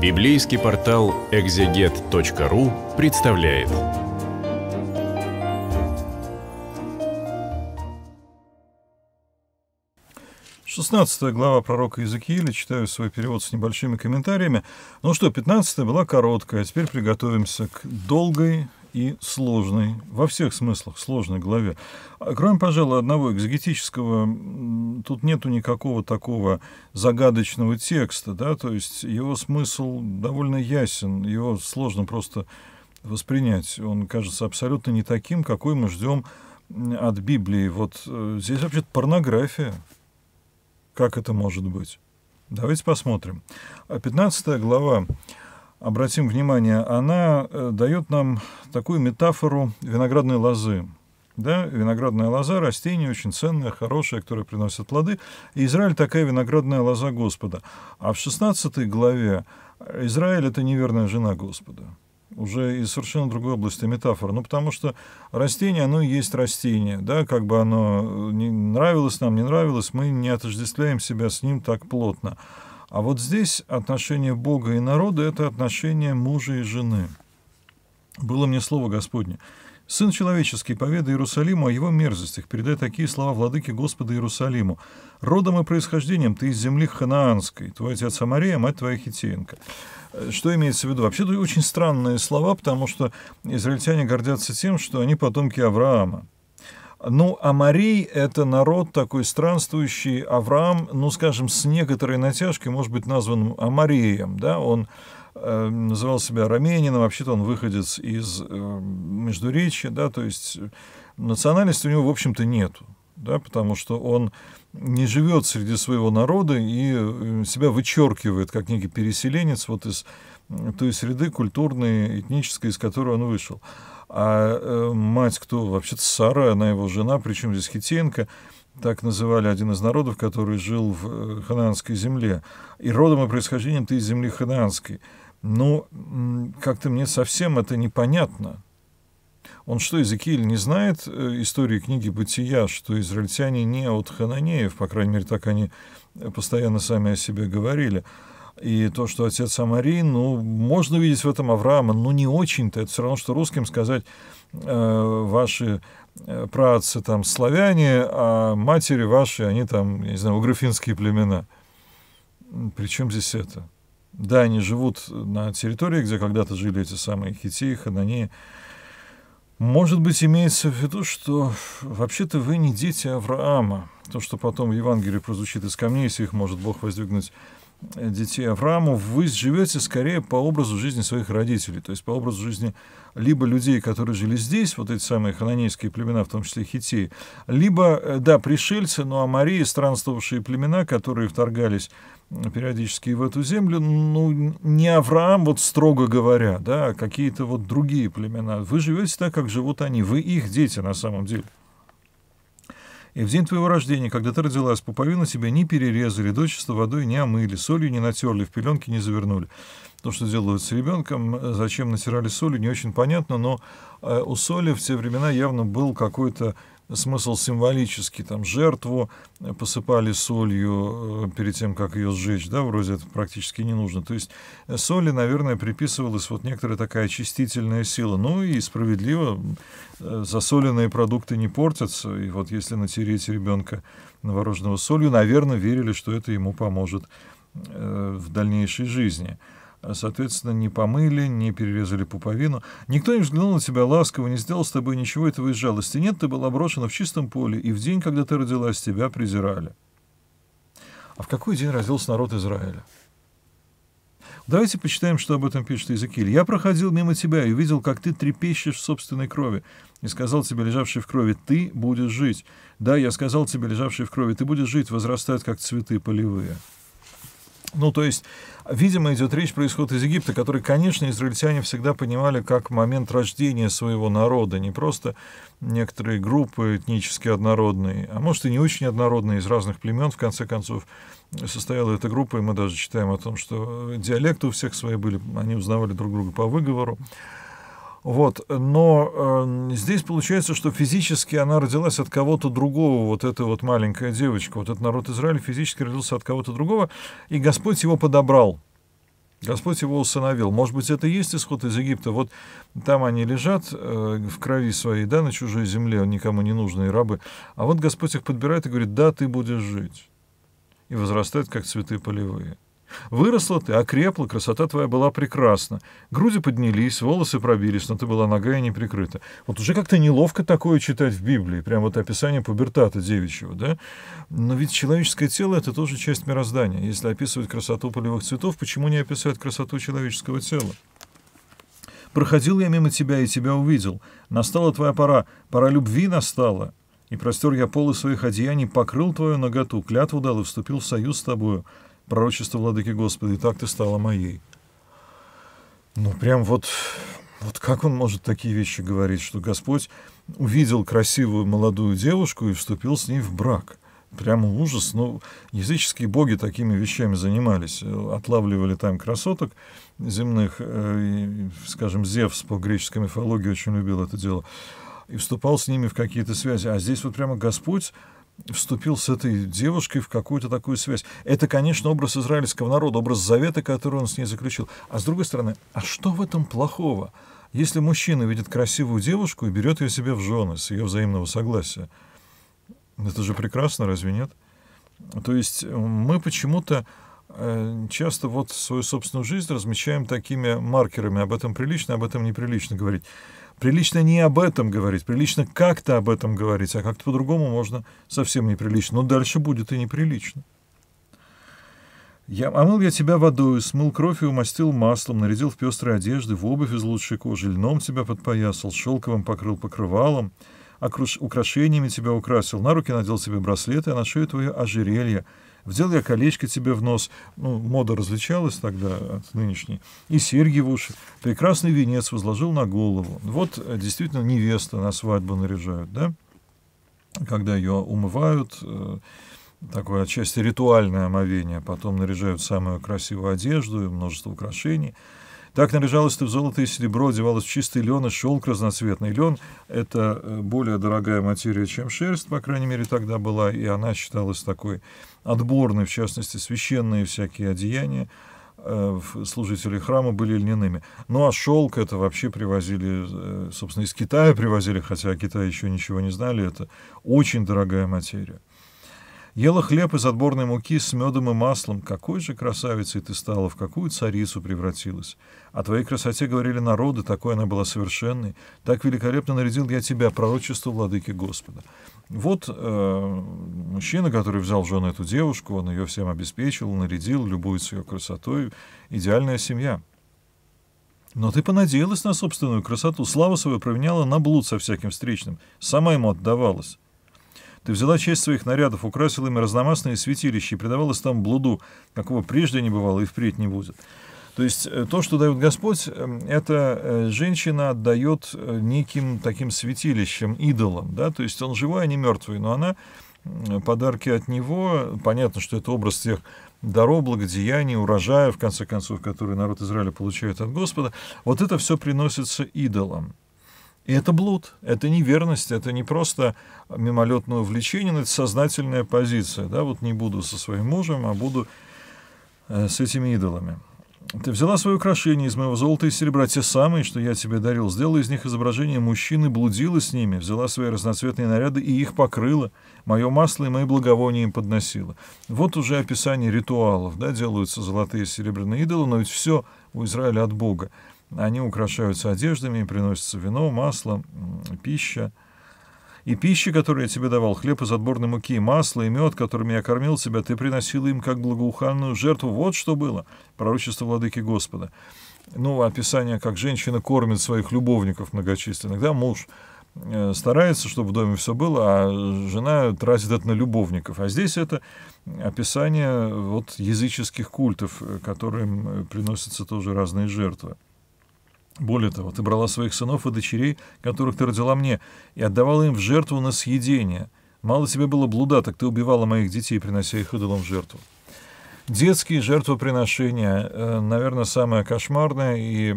Библейский портал экзегет.ру представляет. Шестнадцатая глава пророка Иезекииля, читаю свой перевод с небольшими комментариями. Ну что, пятнадцатая была короткая, теперь приготовимся к долгой и сложной, во всех смыслах сложной главе. А, кроме, пожалуй, одного экзогетического, тут нету никакого такого загадочного текста, да, то есть его смысл довольно ясен, его сложно просто воспринять. Он кажется абсолютно не таким, какой мы ждем от Библии. Вот э, здесь вообще порнография. Как это может быть? Давайте посмотрим. 15 а глава обратим внимание, она э, дает нам такую метафору виноградной лозы. Да, виноградная лоза – растение очень ценное, хорошее, которое приносит плоды. И Израиль – такая виноградная лоза Господа. А в 16 главе э, Израиль – это неверная жена Господа. Уже из совершенно другой области метафора. Ну, потому что растение, оно и есть растение. Да, как бы оно э, не нравилось нам, не нравилось, мы не отождествляем себя с ним так плотно. А вот здесь отношение Бога и народа — это отношение мужа и жены. «Было мне слово Господне. Сын человеческий, поведай Иерусалиму о его мерзостях, передай такие слова владыке Господа Иерусалиму. Родом и происхождением ты из земли ханаанской, твой отец Самария, мать твоя Хитеенко». Э, что имеется в виду? Вообще-то очень странные слова, потому что израильтяне гордятся тем, что они потомки Авраама. Ну, а Марий — это народ такой странствующий, Авраам, ну, скажем, с некоторой натяжкой, может быть, назван Амарием, да, он э, называл себя армянином, вообще-то он выходец из э, Междуречья, да, то есть э, национальности у него, в общем-то, нету, да, потому что он не живет среди своего народа и э, себя вычеркивает, как некий переселенец вот из той среды культурной, этнической, из которой он вышел. А э, мать кто? Вообще-то Сара, она его жена, причем здесь Хитенко, так называли один из народов, который жил в э, ханаанской земле. И родом и происхождением ты из земли ханаанской. ну как-то мне совсем это непонятно. Он что, Иезекииль не знает э, истории книги «Бытия», что израильтяне не от хананеев, по крайней мере, так они э, постоянно сами о себе говорили. И то, что отец Самарий, ну, можно видеть в этом Авраама, но не очень-то. Это все равно, что русским сказать э, ваши э, праотцы там славяне, а матери ваши, они там, я не знаю, уграфинские племена. Причем здесь это? Да, они живут на территории, где когда-то жили эти самые хитии, хананеи, может быть, имеется в виду, что вообще-то вы не дети Авраама. То, что потом в Евангелии прозвучит из камней, если их может Бог воздвигнуть детей Аврааму, вы живете скорее по образу жизни своих родителей, то есть по образу жизни либо людей, которые жили здесь, вот эти самые хананейские племена, в том числе хитеи, либо, э, да, пришельцы, ну а Марии, странствовавшие племена, которые вторгались периодически в эту землю, ну, не Авраам, вот строго говоря, да, а какие-то вот другие племена. Вы живете так, как живут они, вы их дети на самом деле. И в день твоего рождения, когда ты родилась, пуповину тебя не перерезали, дочисто водой не омыли, солью не натерли, в пеленки не завернули. То, что делают с ребенком, э, зачем натирали солью, не очень понятно, но э, у соли в те времена явно был какой-то смысл символический, там жертву посыпали солью э, перед тем, как ее сжечь, да, вроде это практически не нужно. То есть э, соли, наверное, приписывалась вот некоторая такая очистительная сила. Ну и справедливо, э, засоленные продукты не портятся, и вот если натереть ребенка новорожденного солью, наверное, верили, что это ему поможет в дальнейшей жизни соответственно, не помыли, не перерезали пуповину. Никто не взглянул на тебя ласково, не сделал с тобой ничего этого из жалости. Нет, ты была брошена в чистом поле, и в день, когда ты родилась, тебя презирали. А в какой день родился народ Израиля? Давайте почитаем, что об этом пишет Иезекииль. «Я проходил мимо тебя и увидел, как ты трепещешь в собственной крови, и сказал тебе, лежавший в крови, ты будешь жить. Да, я сказал тебе, лежавший в крови, ты будешь жить, возрастают, как цветы полевые». Ну, то есть, видимо, идет речь про исход из Египта, который, конечно, израильтяне всегда понимали как момент рождения своего народа, не просто некоторые группы этнически однородные, а может и не очень однородные из разных племен, в конце концов, состояла эта группа, и мы даже читаем о том, что диалекты у всех свои были, они узнавали друг друга по выговору. Вот, но э, здесь получается, что физически она родилась от кого-то другого, вот эта вот маленькая девочка, вот этот народ Израиля физически родился от кого-то другого, и Господь его подобрал. Господь его усыновил. Может быть, это и есть исход из Египта. Вот там они лежат э, в крови своей, да, на чужой земле, никому не нужные рабы. А вот Господь их подбирает и говорит, да, ты будешь жить. И возрастает, как цветы полевые. Выросла ты, окрепла, красота твоя была прекрасна. Груди поднялись, волосы пробились, но ты была нога и не прикрыта. Вот уже как-то неловко такое читать в Библии, прям вот описание пубертата девичьего, да? Но ведь человеческое тело — это тоже часть мироздания. Если описывать красоту полевых цветов, почему не описать красоту человеческого тела? Проходил я мимо тебя и тебя увидел. Настала твоя пора, пора любви настала. И простер я полы своих одеяний, покрыл твою ноготу, клятву дал и вступил в союз с тобою пророчество Владыки Господа, и так ты стала моей. Ну, прям вот, вот как он может такие вещи говорить, что Господь увидел красивую молодую девушку и вступил с ней в брак. Прямо ужас, Ну языческие боги такими вещами занимались. Отлавливали там красоток земных, э, скажем, Зевс по греческой мифологии очень любил это дело, и вступал с ними в какие-то связи. А здесь вот прямо Господь вступил с этой девушкой в какую-то такую связь. Это, конечно, образ израильского народа, образ завета, который он с ней заключил. А с другой стороны, а что в этом плохого? Если мужчина видит красивую девушку и берет ее себе в жены с ее взаимного согласия, это же прекрасно, разве нет? То есть мы почему-то Э, часто вот свою собственную жизнь размечаем такими маркерами. Об этом прилично, об этом неприлично говорить. Прилично не об этом говорить, прилично как-то об этом говорить, а как-то по-другому можно совсем неприлично. Но дальше будет и неприлично. Я омыл я тебя водой, смыл кровь и умастил маслом, нарядил в пестрые одежды, в обувь из лучшей кожи, льном тебя подпоясал, шелковым покрыл покрывалом, окруш... украшениями тебя украсил, на руки надел себе браслеты, а на шею твое ожерелье — Взял я колечко тебе в нос, ну, мода различалась тогда от нынешней, и серьги в уши, прекрасный венец возложил на голову. Вот э, действительно невеста на свадьбу наряжают, да? Когда ее умывают, э, такое отчасти ритуальное омовение, потом наряжают самую красивую одежду и множество украшений – так наряжалось-то в золото и серебро, одевалось в чистый лен и шелк разноцветный. Лен — это э, более дорогая материя, чем шерсть, по крайней мере, тогда была, и она считалась такой отборной, в частности, священные всякие одеяния э, служители храма были льняными. Ну а шелк это вообще привозили, э, собственно, из Китая привозили, хотя о Китае еще ничего не знали, это очень дорогая материя. Ела хлеб из отборной муки с медом и маслом. Какой же красавицей ты стала, в какую царицу превратилась. О твоей красоте говорили народы, такой она была совершенной. Так великолепно нарядил я тебя, пророчество владыки Господа. Вот э, мужчина, который взял жену эту девушку, он ее всем обеспечил, нарядил, любуется ее красотой. Идеальная семья. Но ты понадеялась на собственную красоту, славу свою променяла на блуд со всяким встречным, сама ему отдавалась. Ты взяла честь своих нарядов, украсила ими разномастные святилища и предавалась там блуду, какого прежде не бывало и впредь не будет. То есть э, то, что дает Господь, эм, это э, женщина отдает э, неким таким святилищам, идолам. Да? То есть он живой, а не мертвый, но она подарки от него, понятно, что это образ тех даров, благодеяний, урожая, в конце концов, которые народ Израиля получает от Господа, вот это все приносится идолам. И это блуд, это неверность, это не просто мимолетное увлечение, но это сознательная позиция. Да? Вот не буду со своим мужем, а буду э, с этими идолами. Ты взяла свои украшения из моего золота и серебра, те самые, что я тебе дарил, сделала из них изображение мужчины, блудила с ними, взяла свои разноцветные наряды и их покрыла, мое масло и мои благовония им подносила. Вот уже описание ритуалов, да, делаются золотые и серебряные идолы, но ведь все у Израиля от Бога. Они украшаются одеждами, приносятся вино, масло, пища. И пища, которую я тебе давал, хлеб из отборной муки, масло и мед, которыми я кормил тебя, ты приносил им как благоуханную жертву. Вот что было, пророчество владыки Господа. Ну, описание, как женщина кормит своих любовников многочисленных, да, муж э, старается, чтобы в доме все было, а жена тратит это на любовников. А здесь это описание вот языческих культов, э, которым э, приносятся тоже разные жертвы. Более того, ты брала своих сынов и дочерей, которых ты родила мне, и отдавала им в жертву на съедение. Мало тебе было блуда, так ты убивала моих детей, принося их идолам в жертву. Детские жертвоприношения, э, наверное, самая кошмарная и,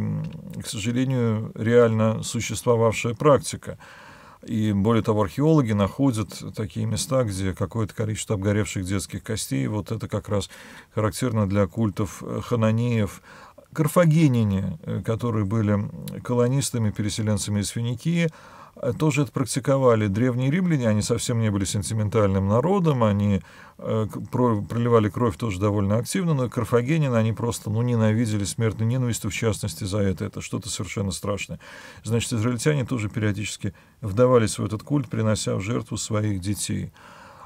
к сожалению, реально существовавшая практика. И более того, археологи находят такие места, где какое-то количество обгоревших детских костей. Вот это как раз характерно для культов э, хананеев, карфагенине, э, которые были колонистами, переселенцами из Финикии, э, тоже это практиковали. Древние римляне, они совсем не были сентиментальным народом, они э, проливали кровь тоже довольно активно, но карфагенины они просто ну, ненавидели смертной ненавистью, в частности, за это. Это что-то совершенно страшное. Значит, израильтяне тоже периодически вдавались в этот культ, принося в жертву своих детей.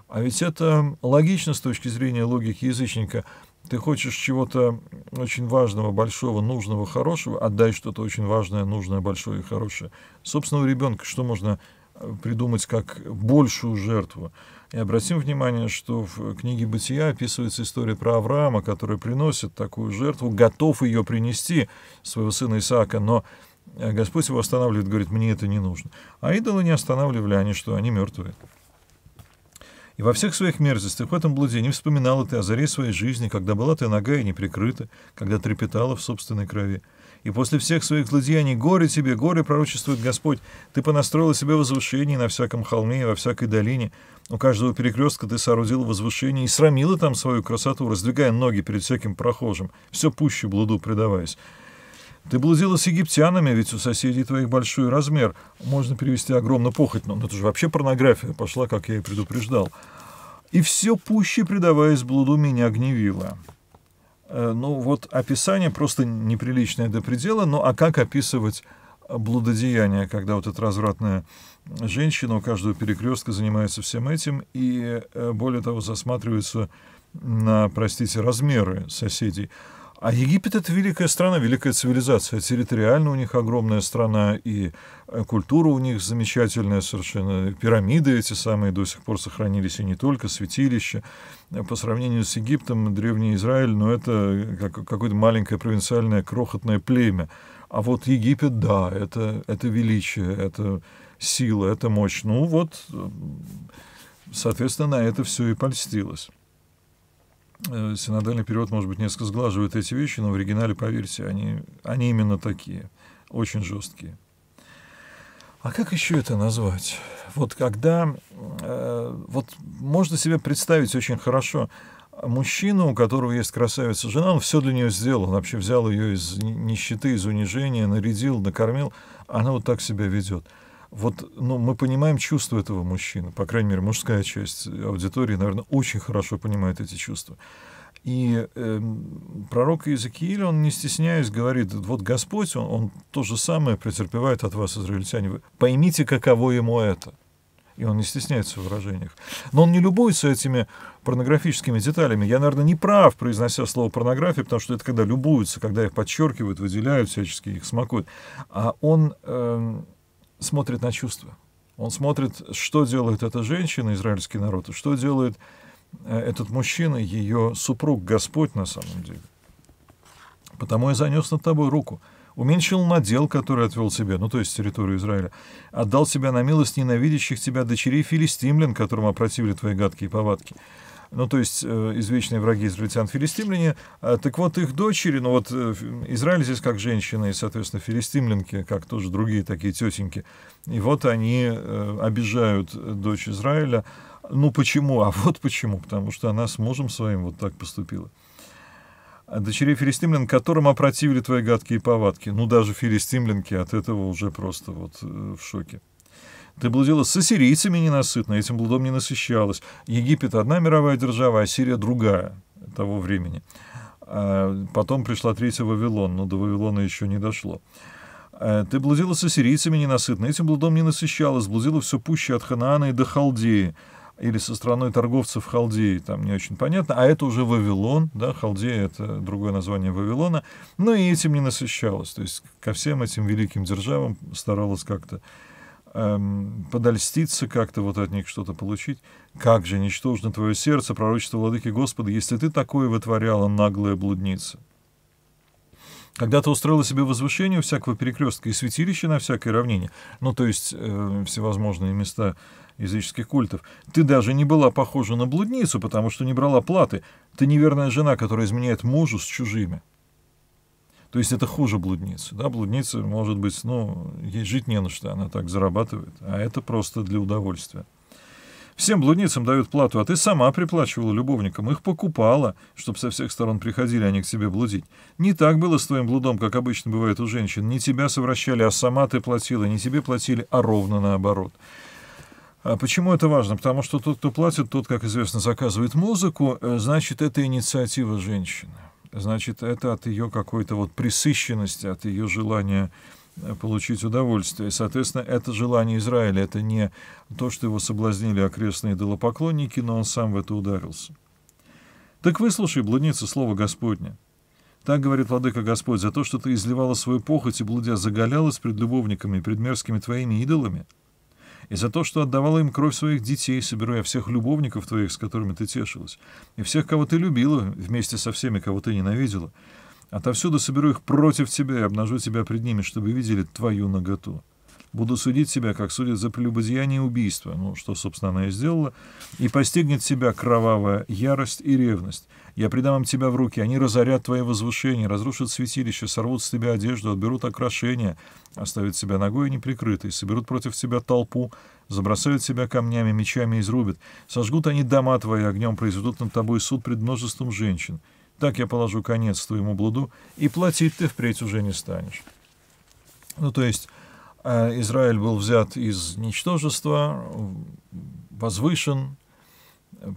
А ведь это логично с точки зрения логики язычника – ты хочешь чего-то очень важного, большого, нужного, хорошего, отдай что-то очень важное, нужное, большое и хорошее. Собственного ребенка что можно э, придумать как большую жертву? И обратим внимание, что в книге «Бытия» описывается история про Авраама, который приносит такую жертву, готов ее принести, своего сына Исаака, но э, Господь его останавливает, говорит, мне это не нужно. А идолы не останавливали, они что, они мертвые. И во всех своих мерзостях в этом блуде не вспоминала ты о заре своей жизни, когда была ты нога и неприкрыта, когда трепетала в собственной крови. И после всех своих злодеяний горе тебе, горе пророчествует Господь. Ты понастроила себе возвышение на всяком холме и во всякой долине. У каждого перекрестка ты соорудила возвышение и срамила там свою красоту, раздвигая ноги перед всяким прохожим, все пуще блуду предаваясь. Ты блудила с египтянами, ведь у соседей твоих большой размер. Можно перевести огромно похоть, но это же вообще порнография пошла, как я и предупреждал. И все пуще, предаваясь блуду, меня гневило. Э, ну вот описание просто неприличное до предела, но а как описывать блудодеяние, когда вот эта развратная женщина у каждого перекрестка занимается всем этим и, э, более того, засматривается на, простите, размеры соседей. А Египет — это великая страна, великая цивилизация. Территориально у них огромная страна, и э, культура у них замечательная совершенно. Пирамиды эти самые до сих пор сохранились, и не только, святилища. Э, по сравнению с Египтом, Древний Израиль, ну, это э, как, какое-то маленькое провинциальное крохотное племя. А вот Египет, да, это, это величие, это сила, это мощь. Ну, вот, соответственно, на это все и польстилось. Э, синодальный перевод, может быть, несколько сглаживает эти вещи, но в оригинале, поверьте, они, они именно такие, очень жесткие. А как еще это назвать? Вот когда, э, вот можно себе представить очень хорошо мужчину, у которого есть красавица жена, он все для нее сделал, он вообще взял ее из нищеты, из унижения, нарядил, накормил, она вот так себя ведет – вот ну, мы понимаем чувства этого мужчины, по крайней мере, мужская часть аудитории, наверное, очень хорошо понимает эти чувства. И э, пророк Иезекииль, он не стесняясь говорит, вот Господь, он, он то же самое претерпевает от вас, израильтяне, вы поймите, каково ему это. И он не стесняется в выражениях. Но он не любуется этими порнографическими деталями. Я, наверное, не прав, произнося слово порнография, потому что это когда любуются, когда их подчеркивают, выделяют, всячески их смакуют. А он... Э, смотрит на чувства. Он смотрит, что делает эта женщина, израильский народ, и что делает э, этот мужчина, ее супруг, Господь на самом деле. Потому и занес над тобой руку. Уменьшил надел, который отвел тебе, ну то есть территорию Израиля. Отдал тебя на милость ненавидящих тебя дочерей филистимлян, которым опротивили твои гадкие повадки ну то есть э, извечные враги израильтян филистимляне. А, так вот их дочери, ну вот э, Израиль здесь как женщины и, соответственно, филистимлянки, как тоже другие такие тетеньки. И вот они э, обижают дочь Израиля. Ну почему? А вот почему. Потому что она с мужем своим вот так поступила а дочерей филистимлян, которым опротивили твои гадкие повадки. Ну, даже филистимлянки от этого уже просто вот э, в шоке. Ты блудила с ассирийцами ненасытно, этим блудом не насыщалась. Египет одна мировая держава, а Сирия другая того времени. А потом пришла третья Вавилон, но до Вавилона еще не дошло. Э, ты блудила с ассирийцами ненасытно, этим блудом не насыщалась, блудила все пуще от Ханаана и до Халдеи, или со страной торговцев Халдеи, там не очень понятно, а это уже Вавилон, да, Халдея — это другое название Вавилона, но и этим не насыщалась, то есть ко всем этим великим державам старалась как-то эм, подольститься как-то, вот от них что-то получить. Как же ничтожно твое сердце, пророчество Владыки Господа, если ты такое вытворяла, наглая блудница. Когда ты устроила себе возвышение у всякого перекрестка и святилище на всякое равнине, ну, то есть э, всевозможные места языческих культов, ты даже не была похожа на блудницу, потому что не брала платы. Ты неверная жена, которая изменяет мужу с чужими. То есть это хуже блудницы. Да? Блудница, может быть, ну, ей жить не на что, она так зарабатывает. А это просто для удовольствия. Всем блудницам дают плату, а ты сама приплачивала любовникам, их покупала, чтобы со всех сторон приходили они к тебе блудить. Не так было с твоим блудом, как обычно бывает у женщин. Не тебя совращали, а сама ты платила, не тебе платили, а ровно наоборот. А почему это важно? Потому что тот, кто платит, тот, как известно, заказывает музыку, э, значит, это инициатива женщины. Значит, это от ее какой-то вот присыщенности, от ее желания э, получить удовольствие. Соответственно, это желание Израиля, это не то, что его соблазнили окрестные идолопоклонники, но он сам в это ударился. «Так выслушай, блудница, слово Господне. Так говорит Владыка Господь, за то, что ты изливала свою похоть и блудя заголялась пред любовниками и пред мерзкими твоими идолами, и за то, что отдавала им кровь своих детей, собирая всех любовников твоих, с которыми ты тешилась, и всех, кого ты любила, вместе со всеми, кого ты ненавидела. Отовсюду соберу их против тебя и обнажу тебя пред ними, чтобы видели твою наготу» буду судить себя, как судят за прелюбодеяние и убийство, ну, что, собственно, она и сделала, и постигнет тебя кровавая ярость и ревность. Я придам им тебя в руки, они разорят твои возвышения, разрушат святилище, сорвут с тебя одежду, отберут украшения, оставят себя ногой неприкрытой, соберут против тебя толпу, забросают тебя камнями, мечами изрубят, сожгут они дома твои огнем, произведут над тобой суд пред множеством женщин. Так я положу конец твоему блуду, и платить ты впредь уже не станешь. Ну, то есть, Э, Израиль был взят из ничтожества, возвышен,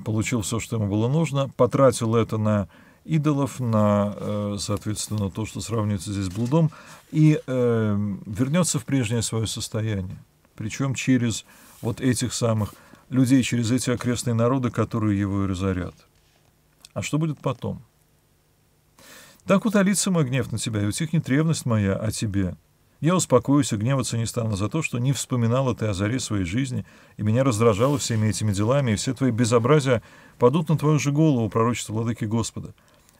получил все, что ему было нужно, потратил это на идолов, на, э, соответственно, то, что сравнивается здесь с блудом, и э, вернется в прежнее свое состояние. Причем через вот этих самых людей, через эти окрестные народы, которые его и разорят. А что будет потом? Так утолится мой гнев на тебя, и утихнет ревность моя о тебе, я успокоюсь и гневаться не стану за то, что не вспоминала ты о заре своей жизни, и меня раздражало всеми этими делами, и все твои безобразия падут на твою же голову, пророчество владыки Господа.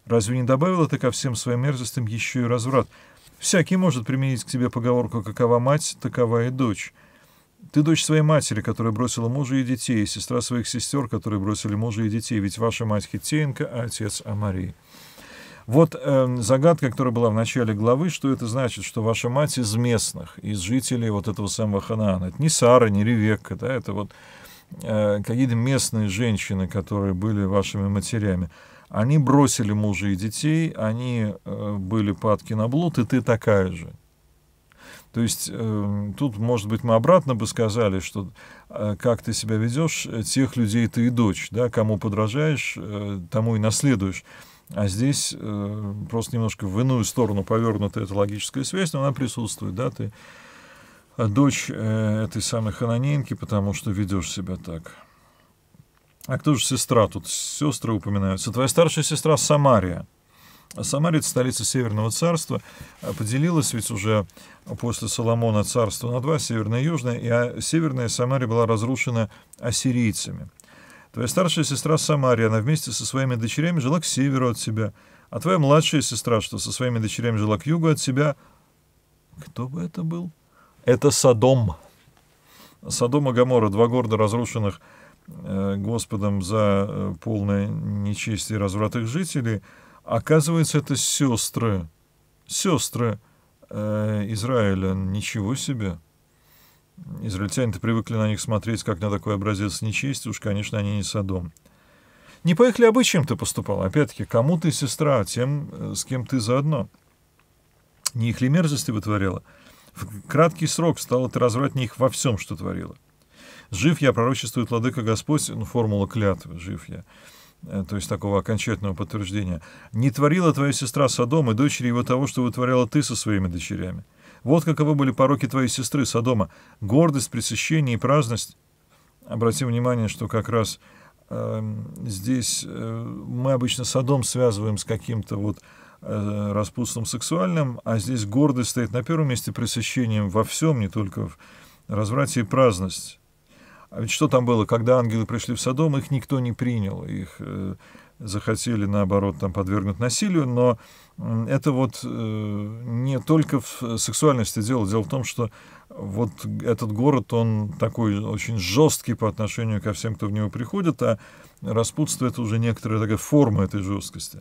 Разве не добавила ты ко всем своим мерзостям еще и разврат? Всякий может применить к тебе поговорку «какова мать, такова и дочь». Ты дочь своей матери, которая бросила мужа и детей, и сестра своих сестер, которые бросили мужа и детей, ведь ваша мать Хитеенко, а отец Амарии. Вот э, загадка, которая была в начале главы, что это значит, что ваша мать из местных, из жителей вот этого самого Ханаана. Это не Сара, не Ревекка, да, это вот э, какие-то местные женщины, которые были вашими матерями. Они бросили мужа и детей, они э, были падки на блуд, и ты такая же. То есть э, тут, может быть, мы обратно бы сказали, что э, как ты себя ведешь, э, тех людей ты и дочь, да, кому подражаешь, э, тому и наследуешь. А здесь э, просто немножко в иную сторону повернута эта логическая связь, но она присутствует, да, ты э, дочь э, этой самой Хананейнки, потому что ведешь себя так. А кто же сестра? Тут сестры упоминаются. Твоя старшая сестра Самария. А Самария — это столица Северного царства. А поделилась ведь уже после Соломона царство на два, северное и южное, и а, северная Самария была разрушена ассирийцами — Твоя старшая сестра Самария, она вместе со своими дочерями жила к северу от себя, а твоя младшая сестра, что со своими дочерями жила к югу от себя... Кто бы это был? Это Содом. Содом и Гамора, два города, разрушенных э, Господом за э, полное нечестие и разврат их жителей, оказывается, это сестры, сестры э, Израиля. Ничего себе! Израильтяне-то привыкли на них смотреть, как на такой образец нечести, уж, конечно, они не садом. Не по их ли обычаям ты поступал? Опять-таки, кому ты сестра, а тем, э, с кем ты заодно. Не их ли мерзости вытворила? В краткий срок стала ты развратней их во всем, что творила. Жив я, пророчествует Владыка Господь, ну, формула клятвы, жив я, э, то есть такого окончательного подтверждения. Не творила твоя сестра Содом и дочери его того, что вытворяла ты со своими дочерями. Вот каковы были пороки твоей сестры Содома. Гордость, пресыщение и праздность. Обрати внимание, что как раз э, здесь э, мы обычно Содом связываем с каким-то вот э, распутством сексуальным, а здесь гордость стоит на первом месте пресыщением во всем, не только в разврате и праздность. А ведь что там было, когда ангелы пришли в Содом, их никто не принял, их... Э, захотели, наоборот, там, подвергнуть насилию, но это вот э, не только в э, сексуальности дело. Дело в том, что вот этот город, он такой очень жесткий по отношению ко всем, кто в него приходит, а распутство — это уже некоторая такая форма этой жесткости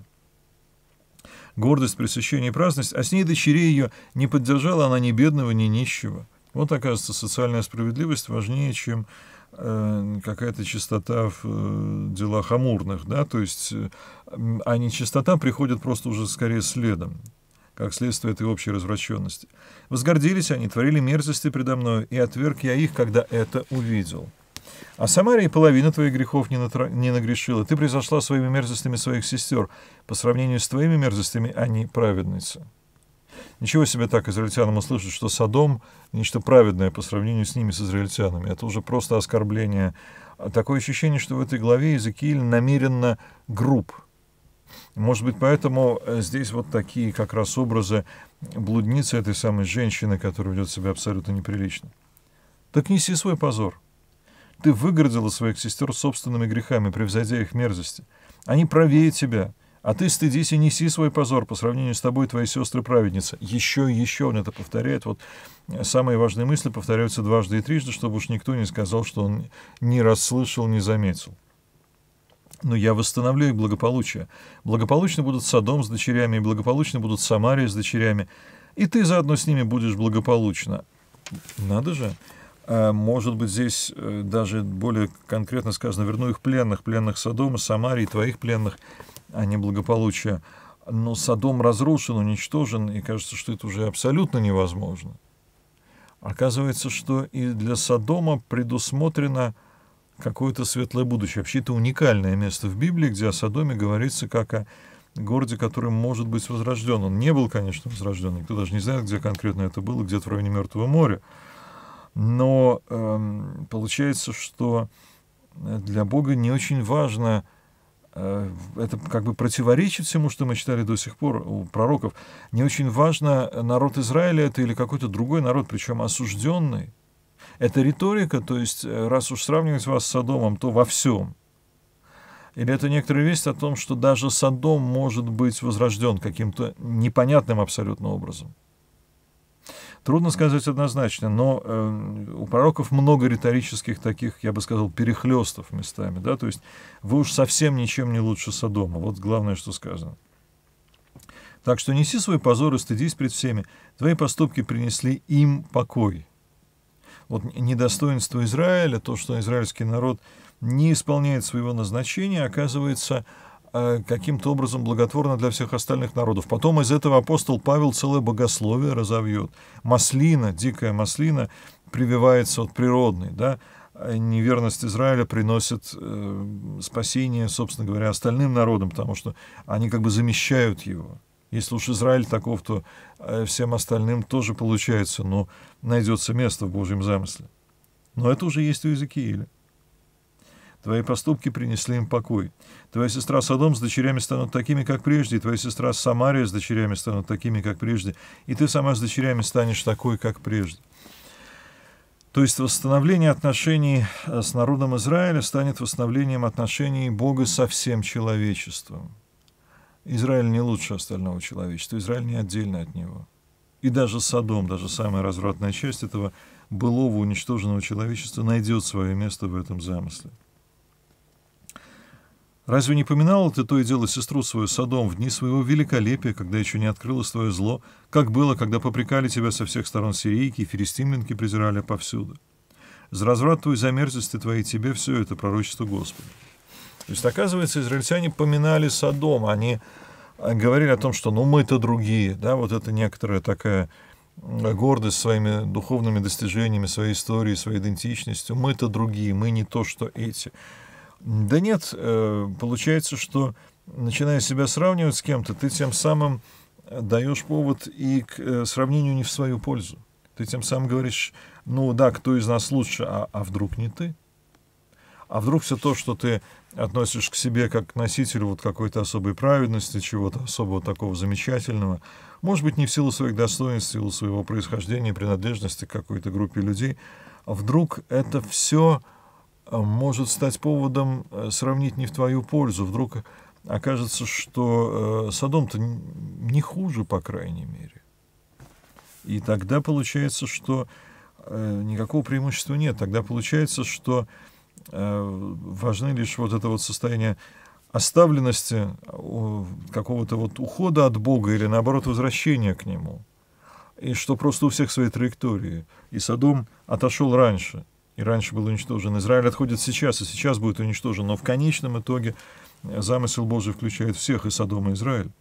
гордость, пресыщение и праздность, а с ней дочерей ее не поддержала она ни бедного, ни нищего. Вот, оказывается, социальная справедливость важнее, чем Э, какая-то чистота в э, делах амурных, да, то есть, э, а нечистота приходит просто уже скорее следом, как следствие этой общей развращенности. Возгордились они, творили мерзости предо мною, и отверг я их, когда это увидел. А Самария половина твоих грехов не, натра... не нагрешила. Ты произошла своими мерзостями своих сестер. По сравнению с твоими мерзостями они праведницы. Ничего себе так израильтянам услышать, что Садом — нечто праведное по сравнению с ними, с израильтянами. Это уже просто оскорбление. А такое ощущение, что в этой главе Иезекииль намеренно груб. Может быть, поэтому э, здесь вот такие как раз образы блудницы этой самой женщины, которая ведет себя абсолютно неприлично. Так неси свой позор. Ты выгородила своих сестер собственными грехами, превзойдя их мерзости. Они правее тебя, а ты стыдись и неси свой позор по сравнению с тобой, твои сестры-праведницы. Еще и еще он это повторяет. Вот э, самые важные мысли повторяются дважды и трижды, чтобы уж никто не сказал, что он не расслышал, не заметил. Но я восстановлю их благополучие. Благополучно будут Содом с дочерями, и благополучно будут Самария с дочерями. И ты заодно с ними будешь благополучно. Надо же. А, может быть, здесь э, даже более конкретно сказано, верну их пленных, пленных Содома, Самарии, твоих пленных, а не благополучия. Но Содом разрушен, уничтожен, и кажется, что это уже абсолютно невозможно. Оказывается, что и для Содома предусмотрено какое-то светлое будущее. Вообще, это уникальное место в Библии, где о Содоме говорится как о городе, который может быть возрожден. Он не был, конечно, возрожден. Никто даже не знает, где конкретно это было, где-то в районе Мертвого моря. Но эм, получается, что для Бога не очень важно, Э, это как бы противоречит всему, что мы читали до сих пор у пророков. Не очень важно, народ Израиля это или какой-то другой народ, причем осужденный. Это риторика, то есть э, раз уж сравнивать вас с Содомом, то во всем. Или это некоторая весть о том, что даже Содом может быть возрожден каким-то непонятным абсолютно образом. Трудно сказать однозначно, но э, у пророков много риторических таких, я бы сказал, перехлестов местами, да, то есть вы уж совсем ничем не лучше Содома, вот главное, что сказано. Так что неси свой позор и стыдись пред всеми, твои поступки принесли им покой. Вот недостоинство Израиля, то, что израильский народ не исполняет своего назначения, оказывается, а каким-то образом благотворно для всех остальных народов. Потом из этого апостол Павел целое богословие разовьет. Маслина, дикая маслина, прививается от природной, да, а неверность Израиля приносит э, спасение, собственно говоря, остальным народам, потому что они как бы замещают его. Если уж Израиль таков, то э, всем остальным тоже получается, но найдется место в Божьем замысле. Но это уже есть у Иезекииля. Твои поступки принесли им покой. Твоя сестра Содом с дочерями станут такими, как прежде, и твоя сестра Самария с дочерями станут такими, как прежде, и ты сама с дочерями станешь такой, как прежде. То есть восстановление отношений э, с народом Израиля станет восстановлением отношений Бога со всем человечеством. Израиль не лучше остального человечества, Израиль не отдельно от него. И даже Содом, даже самая развратная часть этого былого уничтоженного человечества найдет свое место в этом замысле. Разве не поминала ты то и дело сестру свою садом в дни своего великолепия, когда еще не открылось твое зло, как было, когда попрекали тебя со всех сторон сирийки и филистимлянки презирали повсюду? За разврат твой, за мерзости твои тебе все это пророчество Господа. То есть, оказывается, израильтяне поминали Содом, они а а говорили о том, что ну мы-то другие, да, вот это некоторая такая гордость своими духовными достижениями, своей историей, своей идентичностью. Мы-то другие, мы не то, что эти. Да нет, э, получается, что начиная себя сравнивать с кем-то, ты тем самым э, даешь повод и к э, сравнению не в свою пользу. Ты тем самым говоришь, ну да, кто из нас лучше, а, а вдруг не ты? А вдруг все то, что ты относишь к себе как к носителю вот какой-то особой праведности, чего-то особого такого замечательного, может быть, не в силу своих достоинств, в силу своего происхождения, принадлежности к какой-то группе людей, вдруг это все может стать поводом э, сравнить не в твою пользу. Вдруг окажется, что э, Содом-то не хуже, по крайней мере. И тогда получается, что э, никакого преимущества нет. Тогда получается, что важны лишь вот это вот состояние оставленности, какого-то вот ухода от Бога или, наоборот, возвращения к Нему. И что просто у всех свои траектории. И Садом отошел раньше – и раньше был уничтожен. Израиль отходит сейчас, и сейчас будет уничтожен. Но в конечном итоге э, замысел Божий включает всех, и Содом, и Израиль.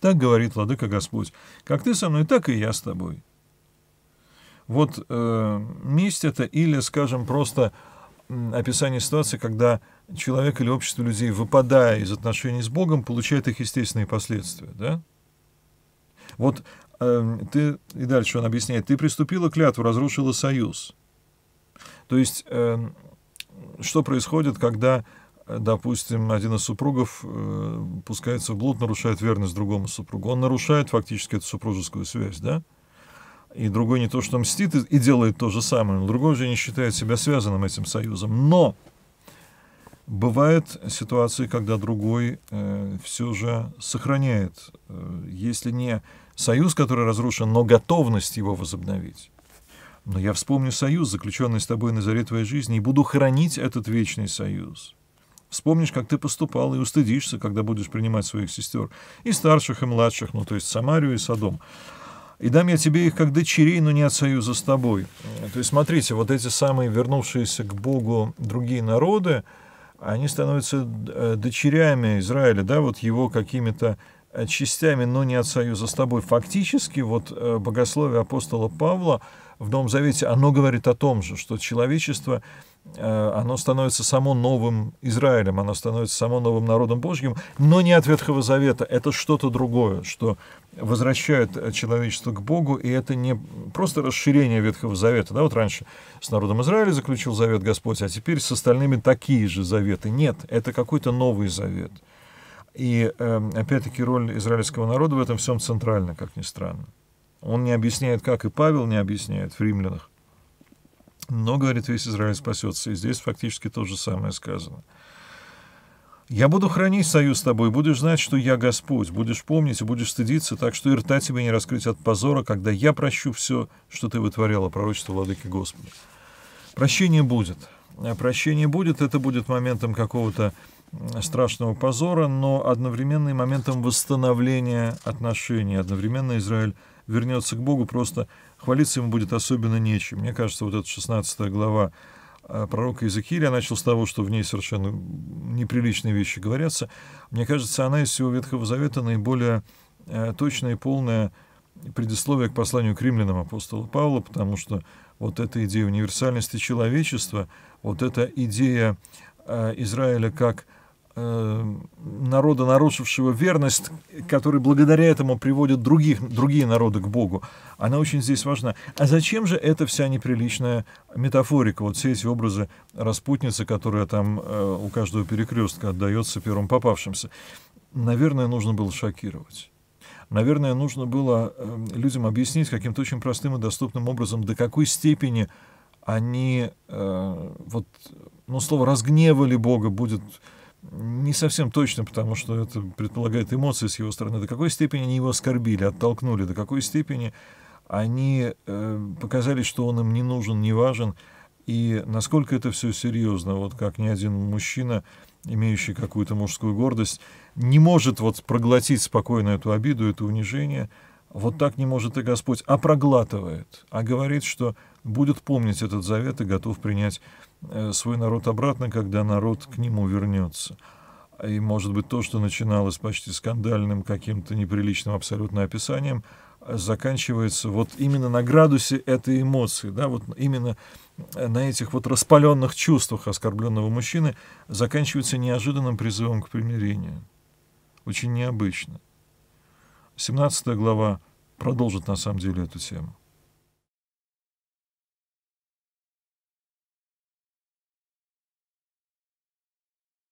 Так говорит Владыка Господь, как ты со мной, так и я с тобой. Вот э, месть это или, скажем, просто описание ситуации, когда человек или общество людей, выпадая из отношений с Богом, получает их естественные последствия. Да? Вот Эм, ты, и дальше он объясняет, ты приступила клятву, разрушила союз. То есть, эм, что происходит, когда, э, допустим, один из супругов э, пускается в блуд, нарушает верность другому супругу? Он нарушает фактически эту супружескую связь, да? И другой не то, что мстит и делает то же самое, но другой же не считает себя связанным этим союзом. Но Бывают ситуации, когда другой э, все же сохраняет, э, если не союз, который разрушен, но готовность его возобновить. Но я вспомню союз, заключенный с тобой на заре твоей жизни, и буду хранить этот вечный союз. Вспомнишь, как ты поступал, и устыдишься, когда будешь принимать своих сестер, и старших, и младших, ну, то есть Самарию и Содом. И дам я тебе их как дочерей, но не от союза с тобой. То есть, смотрите, вот эти самые вернувшиеся к Богу другие народы, они становятся э, дочерями Израиля, да, вот его какими-то Э, частями, но не от союза с тобой. Фактически вот э, богословие апостола Павла в Новом Завете, оно говорит о том же, что человечество, э, оно становится само новым Израилем, оно становится само новым народом Божьим, но не от Ветхого Завета. Это что-то другое, что возвращает человечество к Богу, и это не просто расширение Ветхого Завета. Да, вот раньше с народом Израиля заключил завет Господь, а теперь с остальными такие же заветы. Нет, это какой-то новый завет. И, эм, опять-таки, роль израильского народа в этом всем центральна, как ни странно. Он не объясняет, как и Павел не объясняет в римлянах. Но, говорит, весь Израиль спасется. И здесь фактически то же самое сказано. «Я буду хранить союз с тобой, будешь знать, что я Господь, будешь помнить и будешь стыдиться, так что и рта тебе не раскрыть от позора, когда я прощу все, что ты вытворяла, пророчество Владыки Господа». Прощение будет. А прощение будет, это будет моментом какого-то страшного позора, но одновременно и моментом восстановления отношений. Одновременно Израиль вернется к Богу, просто хвалиться ему будет особенно нечем. Мне кажется, вот эта 16 глава э, пророка Иезекииля, я начал с того, что в ней совершенно неприличные вещи говорятся. Мне кажется, она из всего Ветхого Завета наиболее э, точное и полное предисловие к посланию к римлянам апостола Павла, потому что вот эта идея универсальности человечества, вот эта идея э, Израиля как Э, народа, нарушившего верность, который благодаря этому приводит других, другие народы к Богу, она очень здесь важна. А зачем же эта вся неприличная метафорика, вот все эти образы распутницы, которая там э, у каждого перекрестка отдается первым попавшимся? Наверное, нужно было шокировать. Наверное, нужно было э, людям объяснить каким-то очень простым и доступным образом, до какой степени они, э, вот, ну, слово «разгневали Бога» будет не совсем точно, потому что это предполагает эмоции с его стороны. До какой степени они его оскорбили, оттолкнули, до какой степени они э, показали, что он им не нужен, не важен, и насколько это все серьезно, вот как ни один мужчина, имеющий какую-то мужскую гордость, не может вот проглотить спокойно эту обиду, это унижение, вот так не может и Господь, а проглатывает, а говорит, что будет помнить этот завет и готов принять э, свой народ обратно, когда народ к нему вернется. И, может быть, то, что начиналось почти скандальным каким-то неприличным абсолютно описанием, э, заканчивается вот именно на градусе этой эмоции, да, вот именно э, на этих вот распаленных чувствах оскорбленного мужчины заканчивается неожиданным призывом к примирению. Очень необычно. 17 глава продолжит на самом деле эту тему.